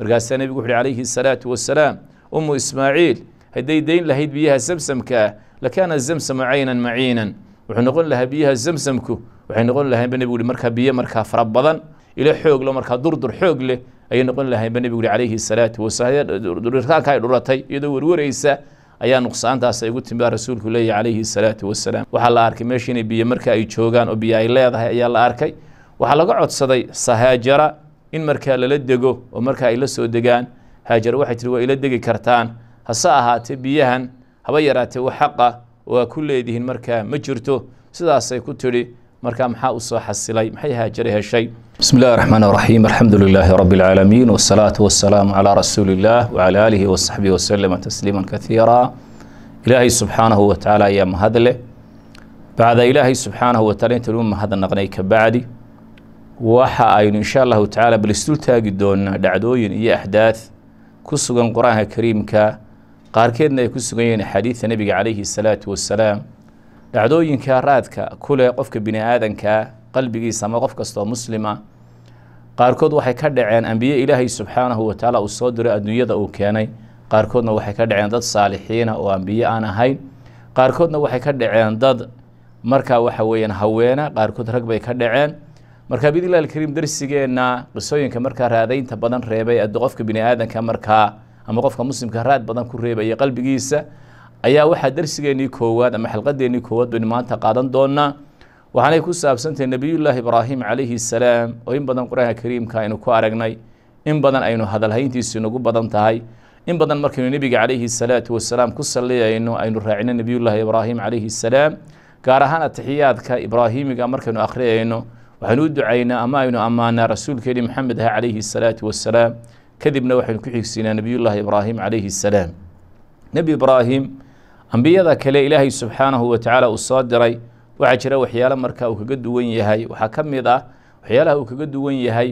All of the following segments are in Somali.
markaasa nebigu wuxuuhi calayhi asalaatu wasalaam ummu ismaaciil hadday dayn lahayd biyaha samsamka ah lakaana zamsamu caynan maciinan wuxuu noqon lahaa biyaha zamsamku waxay noqon lahaynba nebigu uhi markaa biyo markaa fara badan ilo xooglo markaa durdur xoog leh ayay noqon lahaynba nebigu uhi calayhi salaatu wasalaamdhirkaanka ay dhuratay iyadoo werwareysa ayaa nuqsaantaas ay ugu timi baa rasuulku leeyahy calayhi salaatu wasalaam waxaa la arkay meesha inay biyo marka ay joogaan oo biyo ay leedahay ayaa la arkay waxaa laga codsaday sahaajara in markaa lala dego oo markaa ay la soo degaan haajar waxay tihi waa ila degi kartaan hase ahaatee biyahan haba yaraatee wa xaqa oo aa ku leedihiin markaa ma jirto sidaasay ku tidhi markaa maxaa u soo xasilay maxay haajare heshay bismi illahi raxmaan raxiim alxamdu lilaahi rabbi alcaalamiin wasalaatu wasalaamu calaa rasuuli illaah aalihi wasaxbihi wasalama tasliima kaiira ilaahay subxaanahu watacaala ayaa mahadleh bacda ilaahay subxaanahu wataala intaanu mahadnaqnay ka bacdi waxa aynu insha allahu tacaala bal isdul taagi doonaa dhacdooyin iyo axdaad ku sugan qur-aanka kariimka qaarkeedna ay ku sugan yihiin axaadiidta nebiga calayhi salaatu wassalaam dhacdooyinka raadka ku leh qofka bini aadankaa qalbigiisa ama qof kastoo muslima qaarkood waxay ka dhaceen ambiye ilaahay subxaanahu watacaala uu soo diray adduunyada uu keenay qaarkoodna waxay ka dhaceen dad saalixiina oo ambiye aan ahayn qaarkoodna waxay ka dhaceen dad markaa waxa weeyaan haweena qaarkood rag bay ka dhaceen marka bidlah alkariim darsigeenna qisooyinka markaa raadaynta badan reebay ad qofka bini aadanka markaa ama qofka muslimka raad badan ku reebaya qalbigiisa ayaa waxaa darsigeenii koowaad ama xalqadeennii koowaad baynu maanta qaadan doonaa waxaanay ku saabsantahay nebiyullaahi ibraahim calayhi salaam oo in badan qur-aanka kariimka aynu ku aragnay in badan aynu hadalhayntiisu inagu badan tahay in badan markaynu nebiga calayhi salaatu wasalaam ku salliyayno aynu raacino nebiyullaahi ibraahim calayhi salaam gaar ahaan atixiyaadka ibraahimiga markaynu akhriyayno waxaanu u ducaynaa ama aynu ammaanaa rasuulkeeni maxamed ah calayhi asalaatu wassalaam kadibna waxaynu ku xigsiinaa nebiyullaahi ibraahim calayhi assalaam nebi ibraahim ambiyada kale ilaahay subxaanahu watacaala uu soo diray waxaa jira waxyaalo markaa uu kaga duwan yahay waxaa ka mid ah waxyaalaha uu kaga duwan yahay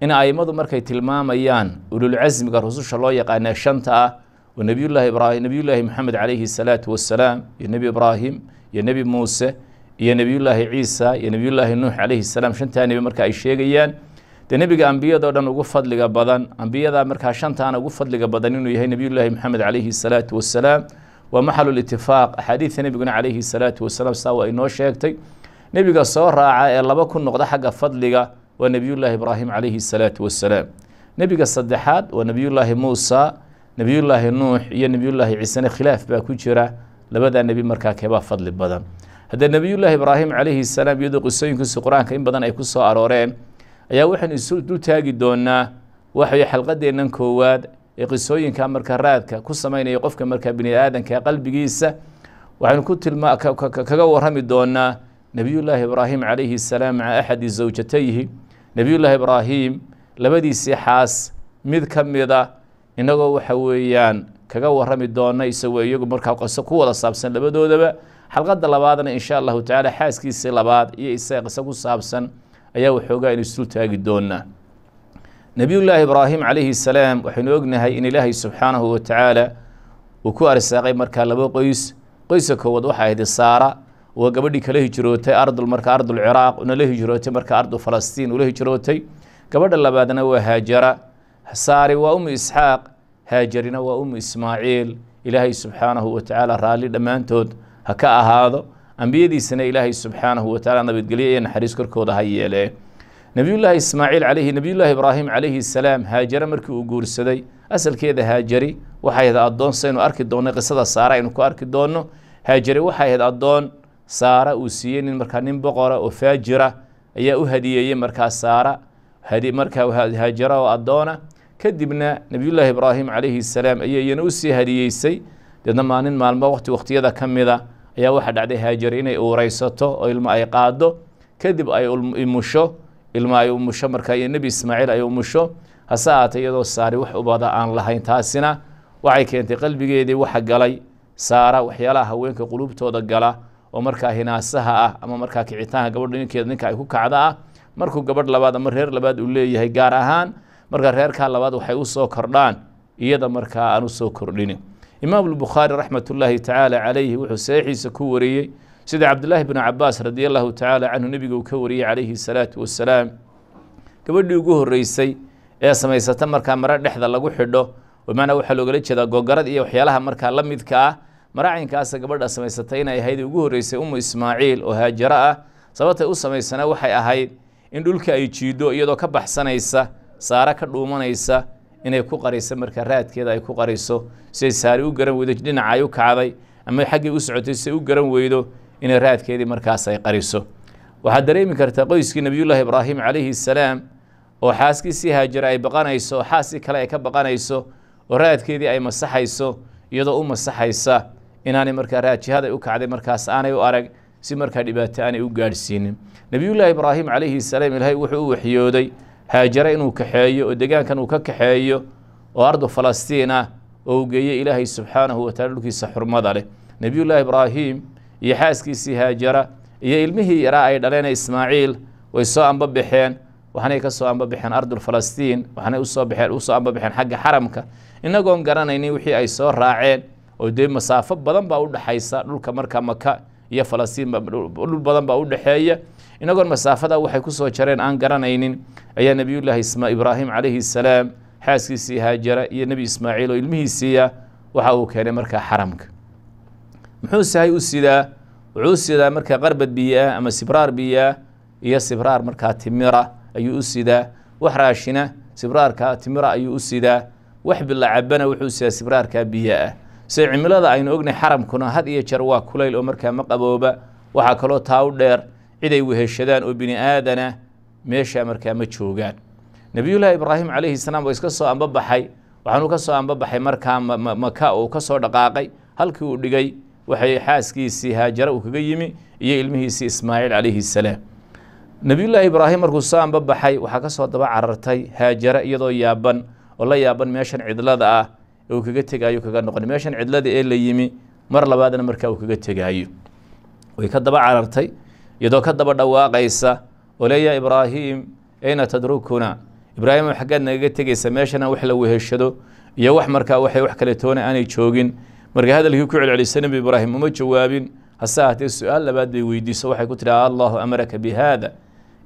in aimadu markay tilmaamayaan ululcasmiga rususha loo yaqaanaa shanta ah oo nebiyullaahi ibraahim nebiyullaahi maxamed calayhi salaatu wasalaam iyo nebi ibraahim iyo nebi muuse iyo nebiyullaahi ciisa iyo nebiyullaahi nuux calayhi salaam shantaa nebi marka ay sheegayaan dee nebiga ambiyadao dhan ugu fadliga badan ambiyada markaa shantaana ugu fadliga badan inuu yahay nebiyullaahi maxamed calayhi salaatu wasalaam waa maxalulitifaaq axaadiidta nebiguna calayhi salaatu wasalaam saa waa inoo sheegtay nebiga soo raaca ee laba ku noqda xagga fadliga waa nebiyullaahi ibraahim calayhi salaatu wasalaam nebiga saddexaad waa nebiyullaahi muusa nebiyullaahi nuux iyo nebiyullaahi ciisene khilaaf baa ku jira labadaa nebi markaa keebaa fadli badan haddee nabiyullaahi ibraahim calayhi salaam iyadoo qisooyinkiisu qur-aanka in badan ay ku soo arooreen ayaa waxaynu isu dul taagi doonaa waxay xalqadeennan koowaad ee qisooyinka marka raadka ku samaynaya qofka marka bini aadanka qalbigiisa waxaynu ku tilmaa kaga warrami doonaa nabiyullaahi ibraahim calayhi salaam maca axadi zawjatayhi nebiyullaahi ibraahim labadiisii xaas mid ka mida inagoo waxa weeyaan kaga warrami doona isagoo iyagu markaa qose ku wada saabsan labadoodaba xalqada labaadna insha allahu tacaala xaaskiisii labaad iyo ise ku saabsan ayaa waxoogaa inu isu taagi doonaa nebiyullaahi ibraahim calayhi salaam waxaynu ognahay in ilaahay subxaanahu watacaala uu ku arsaaqay markaa laba qoys qoysa koowaad waxaa ahayd saara waa gabadhii kala hijrootay ardul marka ardul ciraaq una hijrootay marka ardu falastiin ula hijrootay gabadha labaadna waa haajara saari waa ummu isxaaq haajarina waa umu ismaaciil ilaahay subxaanahu wa tacaala raalli dhammaantood ha ka ahaado ambiyadiisana ilaahay subxaanahu wataala nabadgelyo iyo naxariis korkooda ha yeelee nebiyullaahi ismaaciil alayhi nebiyullaahi ibraahim calayhi salaam haajare markii uu guursaday asalkeeda haajari waxay ahayd addoon saynu arki doonay qisada saara aynu ku arki doonno haajari waxay ahayd addoon saara uu siiyey nin markaa nin boqora oo faajira ayaa u hadiyeeyey markaa saara markaa haajara oo addoona kadibna nebiyullaahi ibraahim calayhi salaam ayaa iyana usii hadiyeysay deedna maalin maalmo waqti waqtiyada ka mida ayaa waxaa dhacday haajar inay uuraysato oo ilmo ay qaado kadib ay imusho ilmo ay umusho markaa iyo nebi ismaaciil ay umusho hase ahaatee iyadoo saari wax ubada aan lahayn taasina waxay keentay qalbigeedii waxa galay saara waxyaalaha haweenka quluubtooda gala oo markaa hinaasaha ah ama markaa kicitaanka gabadha ninkeeda ninka ay ku kacda ah markuu gabadh labaad ama reer labaad uu leeyahay gaar ahaan marka reerkaa labaad waxay usoo kordhaan iyada markaa aan usoo soo kordhinin imaam lbukhaari raxmat ullaahi tacaala calayhi wuxuu saxiixiisa ku wariyey sida cabdulaahi bnu cabaas radi allahu tacaala canhu uu ka wariyey calayhi الsalaatu wassalaam gabadhii ugu horreysay ee samaysata markaa mare dhexda lagu xidho maanaa waxaa loogala jeedaa googarad iyo waxyaalaha markaa la midka ah maracinkaasa gabadha samaysata inay ahayd ugu horeysay ummu ismaaciil oo haajaro ah sababtay u samaysana waxay ahayd in dhulka ay jiido iyadoo ka baxsanaysa saare ka dhuumanaysa inay ku qarayso marka raadkeeda ay ku qarayso siay saari u garan weydo dhinacay u kacday ama xaggay u socotay siay u garan weydo inay raadkeedii markaas ay qariso waxaad dareemi kartaa qoyskii nebiyullaahi ibraahim calayhi assalaam oo xaaskiisii haajara ay baqanayso oo xaaskii kale ay ka baqanayso oo raadkeedii ay masaxayso iyadoo u masaxaysa inaanay markaa raajihada u kacday markaas aanay u arag si markaa dhibaato aanay u gaadhsiinin nebiyullaahi ibraahim calayhi salaam ilaahay wuxuu u waxyooday haajara inuu kaxeeyo oo degaankan uu ka kaxeeyo oo ardu falastiin ah oo u geeyo ilaahay subxaanahu wataala dhulkiisa xurmada leh nebiyullaahi ibraahim iyo xaaskiisii haajara iyo ilmihii yaraa ay dhaleen ismaaciil way soo ambabaxeen waxanay ka soo ambabaxeen ardul falastiin waxanay usoo baxeen usoo ambabaxeen xagga xaramka inagoon garanaynin wixii ay soo raaceen oo dee masaafo badan baa u dhexaysa dhulka marka maka iyo falastiin dhul badan baa u dhexeeya inagoon masaafada waxay kusoo jareen aan garanaynin ayaa nebiyullaahi isma ibraahim calayhi salaam xaaskiisii haajara iyo nebi ismaaciil oo ilmihiisiiya waxa uu keenay markaa xaramka muxuu sahay u sidaa wuxuu sidaa markaa qarbad biyaah ama sibraar biyaah iyo sibraar markaa timira ayuu u sidaa wax raashina sibraarka timira ayuu u sidaa wax bilacabana wuxuu sidaa sibraarka biyaah se cimilada aynu ognay xaramkuna had iyo jar waa kulayl oo markaa ma qabooba waxaa kaloo taa u dheer ciday weheshadaan oo bini aadana meeshaa markaa ma joogaan nebiyullaahi ibraahim calayhi salaam waa iska soo ambabaxay waxaanuu ka soo ambabaxay markaa maka uu ka soo dhaqaaqay halkii uu dhigay waxay xaaskiisii haajare uu kaga yimi iyo ilmihiisii ismaaciil calayhi salaam nebiyullaahi ibraahim markuu soo ambabaxay waxaa ka soo daba carartay haajare iyadoo yaaban oo la yaaban meeshan cidlada ah uu kaga tegaayo kaga noqon meeshan cidlada ee la yimi mar labaadna markaa uu kaga tegaayo way ka daba carartay iyadoo ka daba dhawaaqaysa oleya yaa ibraahiim ayna tadrukuna ibraahim xaggaad nagaga tegaysa meeshana wax la weheshado iyo wax markaa waxay wax kale toona aanay joogin marka hadalkii ku celcelisa nebi ibraahim uma jawaabin hase ahaatee su-aal labaad bay weydiiso waxay ku tidhaha allahu amaraka bi haada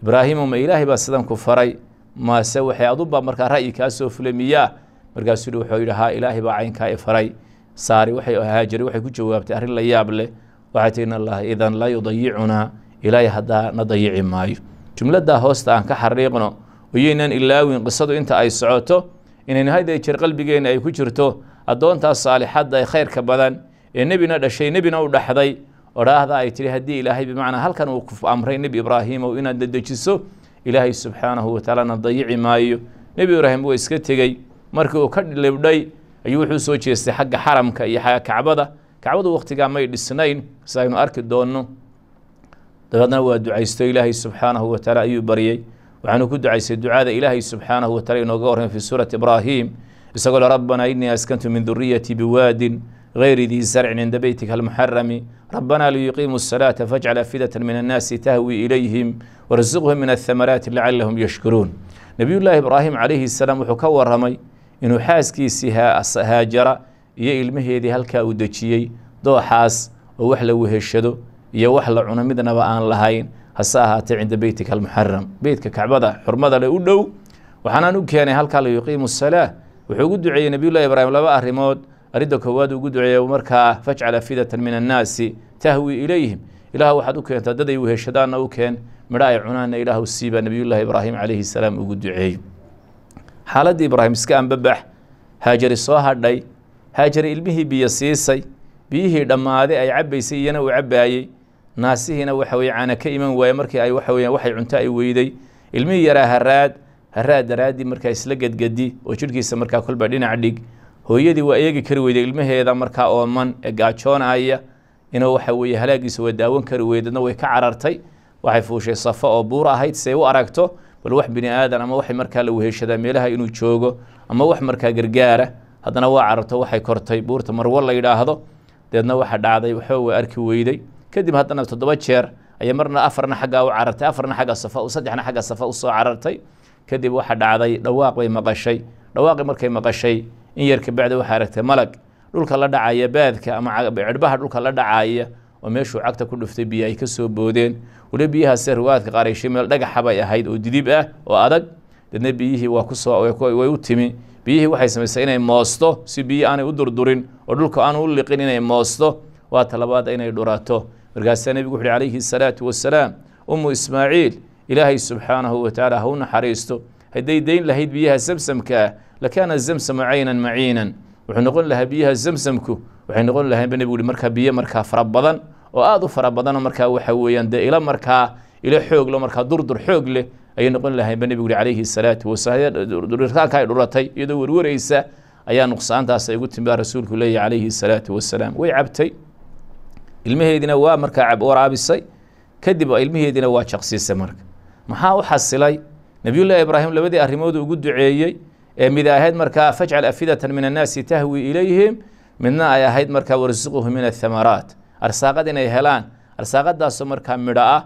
ibraahiimuma ilaahay baa sidan ku faray mase waxay adunbaa markaa ra'yi kaasoo soo fulay miyaa markaasuu hi wuxuu yidhi haa ilaahay baa caynkaa i faray saari waxay haajari waxay ku jawaabtay arrin la yaab leh waxay tihi in allaha idan la yudayicunaa ilaahay haddaa na dayici maayo jumladdaa hoosta aan ka xariiqno iyaynaan ilaawin qisadu inta ay socoto inaynu haday jeer qalbigeenna ay ku jirto addoontaas saalixadda ee khayrka badan ee nebina dhashay nebina u dhaxday odhaahda ay tihi haddii ilaahay bimacnaa halkan uu ku amray nebi ibraahimow inaad dadejiso ilaahay subxaanahu watacaala na dayici maayo nebi ibraahim waa iska tegey markii uu ka libdhay ayuu wuxuu soo jeestay xagga xaramka iyo xagga kacbada kacbadu waqtigaa may dhisnayn si arki doonno dabeedna waa ducaystay ilaahay subxaanahu wataala ayuu baryey waxaanu ku ducaystay ducaada ilaahay subxaanahu watala inooga warramay fi suurati ibraahim isagoo le rabbanaa innii askantu min duriyati biwaadin غayri dii zarcin cinda beytika almuxarami rabbanaa liyuqiimu الsalaata faاjcal afidata min annaasi tahwi ilayhim warzuqhum min aلhamaraati lacalahum yashkuruun nebiyu llaahi ibraahim calayhi salaam wuxuu ka warramay inuu xaaskiisii haajara iyo ilmaheedii halkaa uu dejiyey dooxaas oo wax la weheshado iyo wax la cuno midnaba aan lahayn hase ahaatee cinda beytika almuxaram beytka kacbada xurmada le u dhow waxaanaan u keenay halkaa la yuqiimu asalaa wuxuu ugu duceeyey nebiyullahi ibraahim laba arrimood arrinta koowaad ugu duceeya markaa fajcal afidatan min annaasi tahwi ilayhim ilaah waxaad u keentaa daday weheshadaanna u keen midho ay cunaanna ilaah u siibaa nebiyullahi ibraahim calayhi salaam ugu duceeyey xaaladdii ibraahim iska anbabax haajari soo hadhay haajari ilmihii biyo siisay biyihii dhammaaday ay cabbaysay iyana uu cabbaayey naasihiina waxa weye caana ka iman waaye markii ay waxa weya waxay cunto ay weyday ilmihii yaraa haraad haraad daraaddii markaa isla gedgedi oo jidhkiisa markaa kolba dhinaca dhig hooyadii waa eegi kari weyday ilmaheeda markaa ooman ee gaajoonaya inuu waxa weeye halaagiisa waa daawan kari weydadna way ka carartay waxay fuushay safo oo buur ahayd siay u aragto bal wax bini aadan ama waxay markaa la weheshadaa meelaha inuu joogo ama wax markaa gargaara haddana waa cararto waxay kortay buurta marwo la yidhaahdo deedna waxa dhacday waxba arki weyday kadib haddana toddoba jeer ayay marna afarna xaggaa u carartay afarna agga safa saddexna xagga safa usoo carartay kadib waxaa dhacday dhawaaq bay maqashay dhawaaqii markay maqashay in yar kabacdi waxaa aragtay malag dhulka la dhacaya baadka ama cidhbaha dhulka la dhacaya oo meeshuu cagta ku dhuftay biyo ay ka boodeen weli biyahaase riwaadka qaarayshay meel dhagaxa bay ahayd oo didib ah oo adag dadna biyihii waa kusooway u timi biyihii waxay samaysay inay moosto si biyo aanay u durdurin oo dhulka aanu u liqin inay moosto waa talabaad inay dhurato markaasaa nebigu wuxu uhi calayhi asalaatu wasalaam ummu ismaaciil ilaahay subxaanahu wa tacaala ha u naxariisto hadday dayn lahayd biyaha samsamka ah lakaana zamsamu caynan maciinan wuxuu noqon lahaa biyaha zamsamku waxay noqon lahaanba nebigu uhi markaa biyo markaa fara badan oo aada u fara badanoo markaa waxa weeyaan dee ila markaa ilo xooglo markaa durdur xoog leh ayay noqon lahaanba nebigu uhi calayhi salaatu wasalamdhiritaanka ay dhuratay iyadoo werwaraysa ayaa nuqsaantaas ay ugu timi baa rasuulku leeyahy calayhi salaatu wasalaam way cabtay ilmaheediina waa markaa waraabisay kadib ilmaheediina waa jaqsiisay marka maxaa u xasilay nebiyullahi ibraahim labadii arrimoodu ugu duceeyey ee mid ahayd markaa fajcal afidatan min annaasi tahwi ilayhim midna ay ahayd markaa warsuquhu min athamaraat arsaaqad inay helaan arsaaqadaasoo markaa midho ah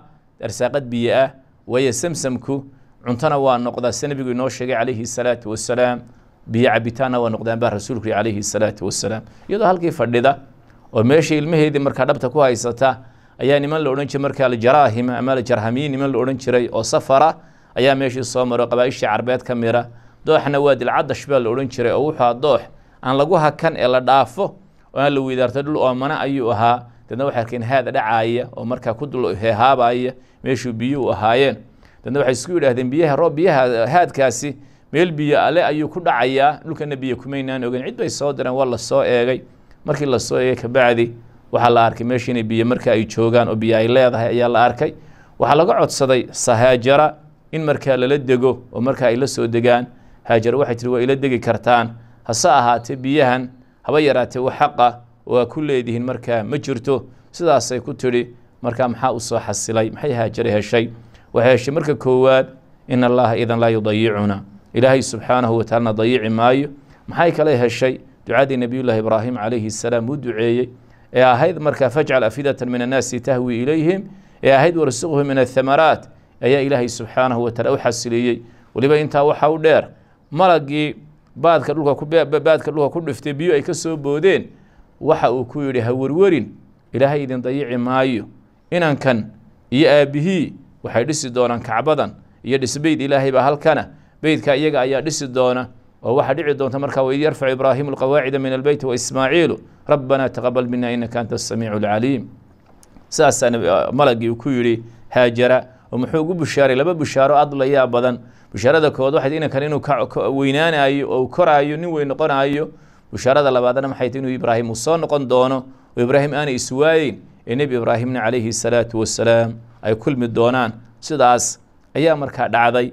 arsaaqad biyo ah waayo samsamku cuntona waa noqdaa sida nebigu inoo sheegay calayhi salaatu wasalaam biyo cabitaanna waa noqdaan baa rasuulku yihi calayhi salaatu wasalaam iyadoo halkii fadhida oo meesha ilmaheedii markaa dhabta ku haysata ayaa niman la odhan jiray markaa aljarahim ama aljarhamiyi niman la odhan jiray oo safara ayaa meeshii soo maro qabaaishii carbeed ka mira dooxna dilcadash baa la odhan jiray oo wuxuu doox aan lagu hakan ee la dhaafo oo aan la widaarto dhul oomana ayuu ahaa deedna waxay arkeen haada dhacaaya oo markaa ku dul hehaabaya meeshuu biyuhu ahaayeen deedna waxay isku yidhaahdeen biyaha roob biyaha haadkaasi meel biyo ale ayuu ku dhacayaa dhulkana biyo kumaynaan ogeyn cid bay soo direen waa la soo eegay markii la soo eegay kabacdi waxaa la arkay meesha inay biyo marka ay joogaan oo biyo ay leedahay ayaa la arkay waxaa laga codsaday sahaajara in markaa lala dego oo markaa ay la degaan haajara waxay tihi waa ila degi kartaan hase ahaatee biyahan haba yaraatee wax xaqa oo aa ku leedihiin markaa ma jirto sidaasay ku tidhi markaa maxaa u xasilay maxay haajara heshay waxay heshay marka koowaad in allaha idan laa yudayicuna ilaahay subxaanahu wataalana dayici maayo maxay kale heshay ducadii nebiyullaahi ibraahim calayhi salaam u duceeyey ee ahayd markaa fajcal afidatan min annaasi tahwi ilayhim ee ahayd warsuqhum min athamaraat ayaa ilaahay subxaanahu wataala u xasilieyey weliba intaa waxaa u dheer malagii baadka baadka dhulka ku dhiftay biyo ay ka soo boodeen waxa uu ku yidhi ha warwarin ilaahay idin dayici maayo inankan iyo aabihii waxay dhisi doonaan kacbadan iyo dhisbeyd ilaahay baa halkana beydka iyaga ayaa dhisi doona oo waxaa dhici doonta markaa waid yarfac ibraahimu alqawaacida min albeyti waismaaciilu rabbanaa taqabal mina inaka anta asamiicu alcaliim sidaasaa ah, malagii uu ku yidhi haajara oo muxuu ugu bushaaray laba bushaaro aad la yaa badan bushaarada kood waxay inankan inuu weynaanaayo oo koraayo nin weyn noqonaayo bushaarada labaadna maxay tii inuu ibraahim uu soo noqon doono oo ibraahim aanay iswaayeyn ee nebi ibraahimna calayhi salaatu wassalaam ay kulmi doonaan sidaas ayaa markaa dhacday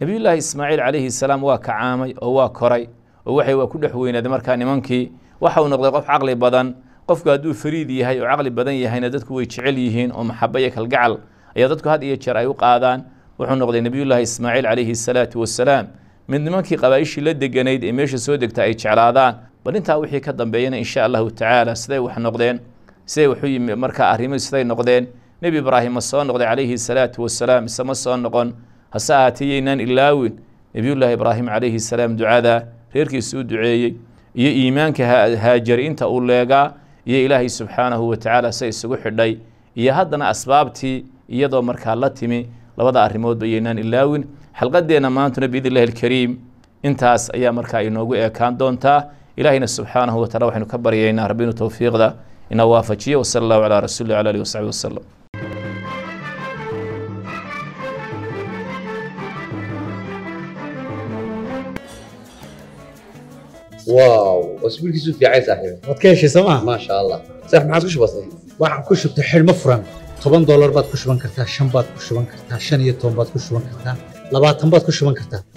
nabiyullaahi ismaaciil calayhi salaam waa kacaamay oo waa koray oo waxay waa ku dhex weynaaday markaa nimankii waxau noqday qof caqli badan qofku hadduu fariid yahay oo caqli badan yahayna dadku way jecel yihiin oo maxabo iyo kalgacal ayaa dadku had iyo jeer ay u qaadaan wuxuu noqday nebiyullaahi ismaaciil calayhi salaatu wasalaam mid nimankii qabaa'ishii la deganayd ee meesha soo degta ay jeclaadaan bal intaa wixii ka dambeeyana insha allahu tacaala siday wax noqdeen siday waxu yimi markaa arrimihi siday noqdeen nebi ibraahim ma soo noqday calayhi salaatu wasalaam ise ma soo noqon hase ahaatee yaynaan ilaawin nebiyullaahi ibraahim calayhi salaam ducada reerkiisa u duceeyey iyo iimaanka haajari inta uu leegaa iyo ilaahay subxaanahu watacaala se isugu xidhay iyo haddana asbaabtii iyadoo markaa la timi labada arrimoodba yaynaan ilaawin xalqadeenna maantuna biidn illahi alkariim intaas ayaa markaa inoogu eekaan doontaa ilaahayna subxaanahu watacala waxaynu ka baryaynaa rabbi inuu inaa ina waafajiyo wasala allahu calaa rasuuli ala alihi wasaxbi wasalam waaw oo isbuulkiisu fiicay saaxiibe waad ka heshay sooma maasha allah saax maxaad ku shubatay waxaan ku shubtay xilmo furan toban doolar baad ku shuban kartaa shan baad ku shuban kartaa shan iyo toban baad ku shuban kartaa labaatan baad ku shuban kartaa